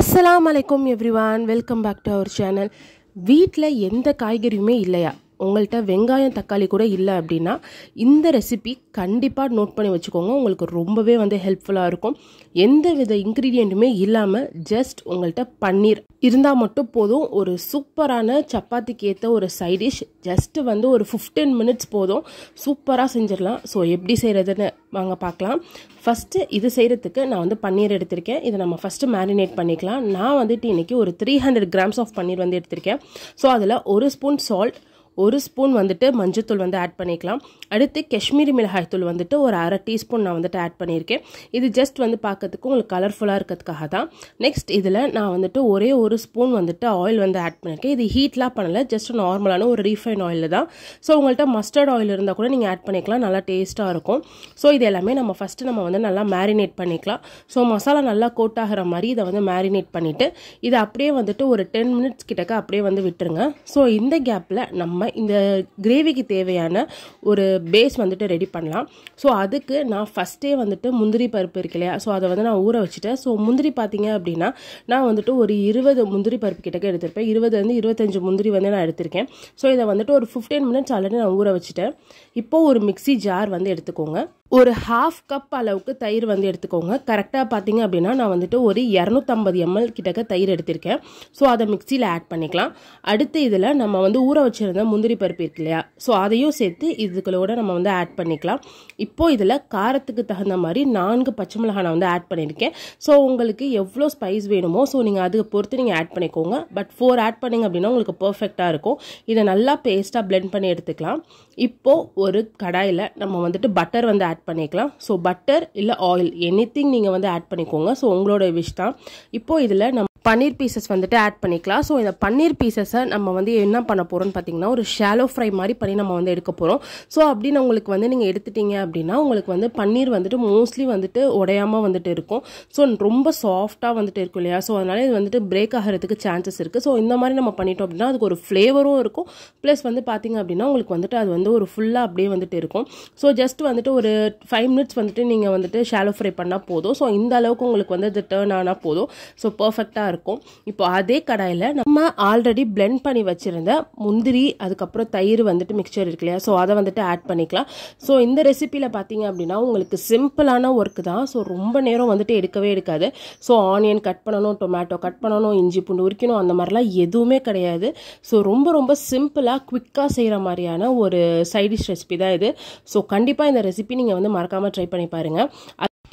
அஸ்லாம் வலைக்கம் everyone welcome back to our channel வீட்டில் எந்த காய்கறியுமே இல்லையா உங்கள்கிட்ட வெங்காயம் தக்காளி கூட இல்லை அப்படின்னா இந்த ரெசிபி கண்டிப்பாக நோட் பண்ணி வச்சுக்கோங்க உங்களுக்கு ரொம்பவே வந்து ஹெல்ப்ஃபுல்லாக இருக்கும் எந்த வித இன்க்ரீடியண்ட்டுமே இல்லாமல் ஜஸ்ட் உங்கள்கிட்ட பன்னீர் இருந்தால் மட்டும் போதும் ஒரு சூப்பரான சப்பாத்திக்கு ஏற்ற ஒரு சைடிஷ் ஜஸ்ட்டு வந்து ஒரு ஃபிஃப்டீன் மினிட்ஸ் போதும் சூப்பராக செஞ்சிடலாம் ஸோ எப்படி செய்கிறதுன்னு வாங்க பார்க்கலாம் ஃபஸ்ட்டு இது செய்கிறதுக்கு நான் வந்து பன்னீர் எடுத்திருக்கேன் இதை நம்ம ஃபஸ்ட்டு மேரினேட் பண்ணிக்கலாம் நான் வந்துட்டு இன்றைக்கி ஒரு three hundred grams of paneer வந்து எடுத்திருக்கேன் ஸோ அதில் ஒரு ஸ்பூன் சால்ட் ஒரு ஸ்பூன் வந்துட்டு மஞ்சத்தூள் வந்து ஆட் பண்ணிக்கலாம் அடுத்து காஷ்மீரி மிளகாய் தூள் வந்துட்டு ஒரு அரை டீஸ்பூன் நான் வந்துட்டு ஆட் பண்ணியிருக்கேன் இது ஜஸ்ட் வந்து பார்க்கறதுக்கு உங்களுக்கு கலர்ஃபுல்லாக இருக்கிறதுக்காக தான் நெக்ஸ்ட் இதில் நான் வந்துட்டு ஒரே ஒரு ஸ்பூன் வந்துட்டு ஆயில் வந்து ஆட் பண்ணியிருக்கேன் இது ஹீட்லாம் பண்ணலை ஜஸ்ட் நார்மலான ஒரு ரீஃபைன் ஆயில் தான் ஸோ உங்கள்கிட்ட மஸ்டர்ட் ஆயில் இருந்தால் கூட நீங்கள் ஆட் பண்ணிக்கலாம் நல்லா டேஸ்ட்டாக இருக்கும் ஸோ இது எல்லாமே நம்ம ஃபஸ்ட்டு நம்ம வந்து நல்லா மேரினேட் பண்ணிக்கலாம் ஸோ மசாலா நல்லா கோட் ஆகிற மாதிரி இதை வந்து மேரினேட் பண்ணிவிட்டு இதை அப்படியே வந்துட்டு ஒரு டென் மினிட்ஸ் கிட்டக்க அப்படியே வந்து விட்டுருங்க ஸோ இந்த கேப்பில் நம்ம இந்த கிரேவிக்கு தேவையான ஒரு பேஸ் வந்துட்டு ரெடி பண்ணலாம் ஸோ அதுக்கு நான் ஃபஸ்ட்டே வந்துட்டு முந்திரி பருப்பு இருக்கு இல்லையா ஸோ அதை வந்து நான் ஊற வச்சுட்டேன் ஸோ முந்திரி பார்த்தீங்க அப்படின்னா நான் வந்துட்டு ஒரு இருபது முந்திரி பருப்பு கிட்டக்க எடுத்திருப்பேன் இருபதுலேருந்து இருபத்தஞ்சு முந்திரி வந்து நான் எடுத்திருக்கேன் ஸோ இதை வந்துட்டு ஒரு ஃபிஃப்டீன் மினிட்ஸ் ஆல்ரெடி நான் ஊற வச்சுட்டேன் இப்போது ஒரு மிக்சி ஜார் வந்து எடுத்துக்கோங்க ஒரு ஹாஃப் கப் அளவுக்கு தயிர் வந்து எடுத்துக்கோங்க கரெக்டாக பார்த்தீங்க அப்படின்னா நான் வந்துட்டு ஒரு இரநூத்தம்பது எம்எல் கிட்டக்க தயிர் எடுத்திருக்கேன் ஸோ அதை மிக்சியில் ஆட் பண்ணிக்கலாம் அடுத்து இதில் நம்ம வந்து ஊற வச்சுருந்த முந்திரி பருப்பு இருக்கு இல்லையா ஸோ அதையும் சேர்த்து இதுக்களோட நம்ம வந்து ஆட் பண்ணிக்கலாம் இப்போது இதில் காரத்துக்கு தகுந்த மாதிரி நான்கு பச்சை மிளகாய் நான் வந்து ஆட் பண்ணியிருக்கேன் ஸோ உங்களுக்கு எவ்வளோ ஸ்பைஸ் வேணுமோ ஸோ நீங்கள் அதை பொறுத்து நீங்கள் ஆட் பண்ணிக்கோங்க பட் ஃபோர் ஆட் பண்ணிங்க அப்படின்னா உங்களுக்கு பர்ஃபெக்டாக இருக்கும் இதை நல்லா பேஸ்ட்டாக பிளெண்ட் பண்ணி எடுத்துக்கலாம் இப்போது ஒரு கடாயில் நம்ம வந்துட்டு பட்டர் வந்து ஆட் பண்ணிக்கலாம் ஸோ பட்டர் இல்லை ஆயில் எனி திங் நீங்கள் வந்து ஆட் பண்ணிக்கோங்க ஸோ உங்களோட விஷ் தான் இப்போது இதில் நம்ம பன்னீர் பீசஸ் வந்துட்டு ஆட் பண்ணிக்கலாம் ஸோ இந்த பன்னீர் பீசஸை நம்ம வந்து என்ன பண்ண போகிறோம்னு பார்த்தீங்கன்னா ஒரு ஷேலோ ஃப்ரை மாதிரி பண்ணி நம்ம வந்து எடுக்க போகிறோம் ஸோ அப்படின்னு உங்களுக்கு வந்து நீங்கள் எடுத்துட்டீங்க அப்படின்னா உங்களுக்கு வந்து பன்னீர் வந்துட்டு மோஸ்ட்லி வந்துட்டு உடையாமல் வந்துட்டு இருக்கும் ஸோ ரொம்ப சாஃப்டாக வந்துட்டு இருக்கும் இல்லையா ஸோ அதனால் இது வந்துட்டு பிரேக் ஆகிறதுக்கு சான்சஸ் இருக்குது ஸோ இந்த மாதிரி நம்ம பண்ணிட்டோம் அப்படின்னா அதுக்கு ஒரு ஃப்ளேவரும் இருக்கும் ப்ளஸ் வந்து பார்த்திங்க அப்படின்னா உங்களுக்கு வந்துட்டு அது வந்து ஒரு ஃபுல்லாக அப்படியே வந்துட்டு இருக்கும் ஸோ ஜஸ்ட் வந்துட்டு ஒரு ஃபைவ் மினிட்ஸ் வந்துட்டு நீங்கள் வந்துட்டு ஷாலோ ஃப்ரை பண்ணால் போதும் ஸோ இந்த அளவுக்கு உங்களுக்கு வந்து அது டேர்ன் ஆனால் போதும் ஸோ பர்ஃபெக்டாக டேஸ்ட்டாக இருக்கும் இப்போ அதே கடாயில் நம்ம ஆல்ரெடி பிளெண்ட் பண்ணி வச்சுருந்த முந்திரி அதுக்கப்புறம் தயிர் வந்துட்டு மிக்சர் இருக்கு இல்லையா ஸோ அதை வந்துட்டு ஆட் பண்ணிக்கலாம் ஸோ இந்த ரெசிப்பியில் பார்த்தீங்க அப்படின்னா உங்களுக்கு சிம்பிளான ஒர்க் தான் ஸோ ரொம்ப நேரம் வந்துட்டு எடுக்கவே எடுக்காது ஸோ ஆனியன் கட் பண்ணணும் டொமேட்டோ கட் பண்ணணும் இஞ்சி பூண்டு உரிக்கணும் அந்த மாதிரிலாம் எதுவுமே கிடையாது ஸோ ரொம்ப ரொம்ப சிம்பிளாக குவிக்காக செய்கிற மாதிரியான ஒரு சைடிஷ் ரெசிபி தான் இது ஸோ கண்டிப்பாக இந்த ரெசிபி நீங்கள் வந்து மறக்காமல் ட்ரை பண்ணி பாருங்கள்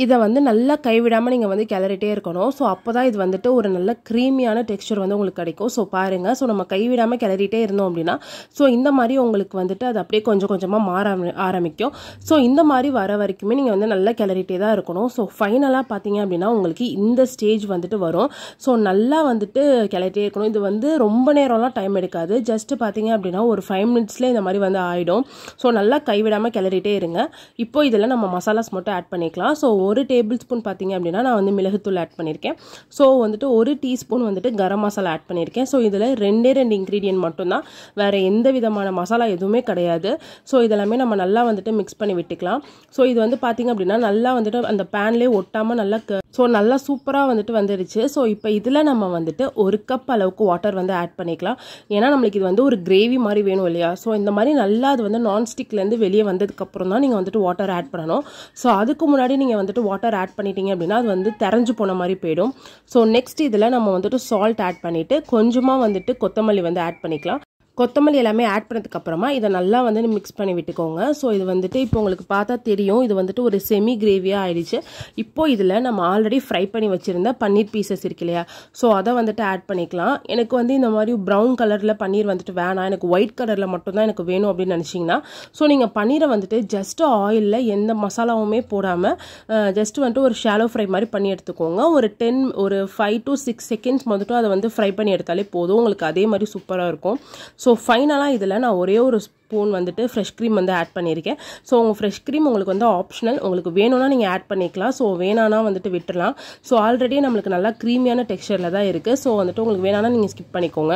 இதை வந்து நல்லா கைவிடாமல் நீங்கள் வந்து கிளறிட்டே இருக்கணும் ஸோ அப்போ தான் இது வந்துட்டு ஒரு நல்ல க்ரீமியான டெக்ஸ்டர் வந்து உங்களுக்கு கிடைக்கும் ஸோ பாருங்கள் ஸோ நம்ம கைவிடாமல் கிளறிட்டே இருந்தோம் அப்படின்னா ஸோ இந்த மாதிரி உங்களுக்கு வந்துட்டு அது அப்படியே கொஞ்சம் கொஞ்சமாக மாற ஆரம்பிக்கும் ஸோ இந்த மாதிரி வர வரைக்குமே நீங்கள் வந்து நல்லா கிளறிட்டே தான் இருக்கணும் ஸோ ஃபைனலாக பார்த்தீங்க அப்படின்னா உங்களுக்கு இந்த ஸ்டேஜ் வந்துட்டு வரும் ஸோ நல்லா வந்துட்டு கிளறிட்டே இருக்கணும் இது வந்து ரொம்ப நேரம்லாம் டைம் எடுக்காது ஜஸ்ட் பார்த்தீங்க அப்படின்னா ஒரு ஃபைவ் மினிட்ஸ்லேயே இந்த மாதிரி வந்து ஆகிடும் ஸோ நல்லா கைவிடாமல் கிளறிட்டே இருங்க இப்போ இதில் நம்ம மசாலாஸ் மட்டும் ஆட் பண்ணிக்கலாம் ஸோ ஒரு டேபிள் ஸ்பூன் பார்த்திங்க அப்படின்னா நான் வந்து மிளகுத்தூள் ஆட் பண்ணியிருக்கேன் ஸோ வந்துட்டு ஒரு டீஸ்பூன் வந்துட்டு கரம் மசாலா ஆட் பண்ணியிருக்கேன் ஸோ இதில் ரெண்டே ரெண்டு இன்க்ரீடியன்ட் மட்டும்தான் வேறு எந்த விதமான மசாலா எதுவுமே கிடையாது ஸோ இதெல்லாமே நம்ம நல்லா வந்துட்டு மிக்ஸ் பண்ணி விட்டுக்கலாம் ஸோ இது வந்து பார்த்திங்க அப்படின்னா நல்லா வந்துட்டு அந்த பேன்லேயே ஒட்டாமல் நல்லா ஸோ நல்லா சூப்பராக வந்துட்டு வந்துடுச்சு ஸோ இப்போ இதில் நம்ம வந்துட்டு ஒரு கப் அளவுக்கு வாட்டர் வந்து ஆட் பண்ணிக்கலாம் ஏன்னா நம்மளுக்கு இது வந்து ஒரு கிரேவி மாதிரி வேணும் இல்லையா ஸோ இந்த மாதிரி நல்லா அது வந்து நான்ஸ்டிக்லேருந்து வெளியே வந்ததுக்கப்புறம் தான் நீங்கள் வந்துட்டு வாட்டர் ஆட் பண்ணணும் ஸோ அதுக்கு முன்னாடி நீங்கள் வந்துட்டு வாட்டர் ஆட் பண்ணிட்டீங்க அப்படின்னா அது வந்து தெரிஞ்சு போன மாதிரி போயிடும் ஸோ நெக்ஸ்ட் இதில் நம்ம வந்துட்டு சால்ட் ஆட் பண்ணிவிட்டு கொஞ்சமாக வந்துட்டு கொத்தமல்லி வந்து ஆட் பண்ணிக்கலாம் கொத்தமல்லி எல்லாமே ஆட் பண்ணதுக்கப்புறமா இதை நல்லா வந்து மிக்ஸ் பண்ணி விட்டுக்கோங்க ஸோ இது வந்துட்டு இப்போ உங்களுக்கு பார்த்தா தெரியும் இது வந்துட்டு ஒரு செமி கிரேவியாக ஆயிடுச்சு இப்போது இதில் நம்ம ஆல்ரெடி ஃப்ரை பண்ணி வச்சுருந்த பன்னீர் பீசஸ் இருக்கு இல்லையா ஸோ அதை வந்துட்டு ஆட் பண்ணிக்கலாம் எனக்கு வந்து இந்த மாதிரி ப்ரௌன் கலரில் பன்னீர் வந்துட்டு வேணாம் எனக்கு ஒயிட் கலரில் மட்டும்தான் எனக்கு வேணும் அப்படின்னு நினச்சிங்கன்னா ஸோ நீங்கள் பன்னீரை வந்துட்டு ஜஸ்ட் ஆயிலில் எந்த மசாலாவுமே போடாமல் ஜஸ்ட் வந்துட்டு ஒரு ஷாலோ ஃப்ரை மாதிரி பண்ணி எடுத்துக்கோங்க ஒரு டென் ஒரு ஃபைவ் டு சிக்ஸ் செகண்ட்ஸ் வந்துட்டு அதை வந்து ஃப்ரை பண்ணி எடுத்தாலே போதும் உங்களுக்கு அதே மாதிரி சூப்பராக இருக்கும் ஸோ ஸோ ஃபைனலாக இதில் நான் ஒரே ஒரு ஸ்பூன் வந்துட்டு ஃப்ரெஷ் க்ரீம் வந்து ஆட் பண்ணியிருக்கேன் ஸோ உங்கள் ஃப்ரெஷ் க்ரீம் உங்களுக்கு வந்து ஆப்ஷனல் உங்களுக்கு வேணும்னா நீங்கள் ஆட் பண்ணிக்கலாம் ஸோ வேணானா வந்துட்டு விட்டுடலாம் ஸோ ஆல்ரெடி நம்மளுக்கு நல்லா க்ரீமியான டெக்ஸ்டரில் தான் இருக்குது ஸோ வந்துட்டு உங்களுக்கு வேணானா நீங்கள் ஸ்கிப் பண்ணிக்கோங்க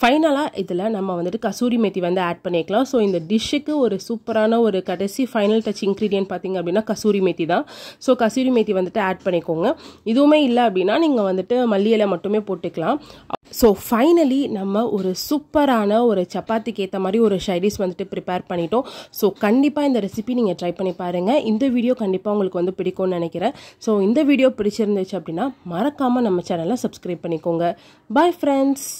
ஃபைனலாக இதில் நம்ம வந்துட்டு கசூரி மேத்தி வந்து ஆட் பண்ணிக்கலாம் ஸோ இந்த டிஷ்ஷுக்கு ஒரு சூப்பரான ஒரு கடைசி ஃபைனல் டச் இன்க்ரீடியன்ட் பார்த்திங்க அப்படின்னா கசூரி மேத்தி தான் ஸோ கசூரி மெத்தி வந்துட்டு ஆட் பண்ணிக்கோங்க இதுவுமே இல்லை அப்படின்னா நீங்கள் வந்துட்டு மல்லி இலை மட்டுமே போட்டுக்கலாம் ஸோ ஃபைனலி நம்ம ஒரு சூப்பரான ஒரு சப்பாத்திக்கு ஏற்ற மாதிரி ஒரு ஷைடிஸ் வந்துட்டு ப்ரிப்பேர் பண்ணிட்டோம் ஸோ கண்டிப்பாக இந்த ரெசிபி நீங்கள் ட்ரை பண்ணி பாருங்கள் இந்த வீடியோ கண்டிப்பாக உங்களுக்கு வந்து பிடிக்கும்னு நினைக்கிறேன் ஸோ இந்த வீடியோ பிடிச்சிருந்துச்சு அப்படின்னா மறக்காமல் நம்ம சேனலை சப்ஸ்கிரைப் பண்ணிக்கோங்க பாய் ஃப்ரெண்ட்ஸ்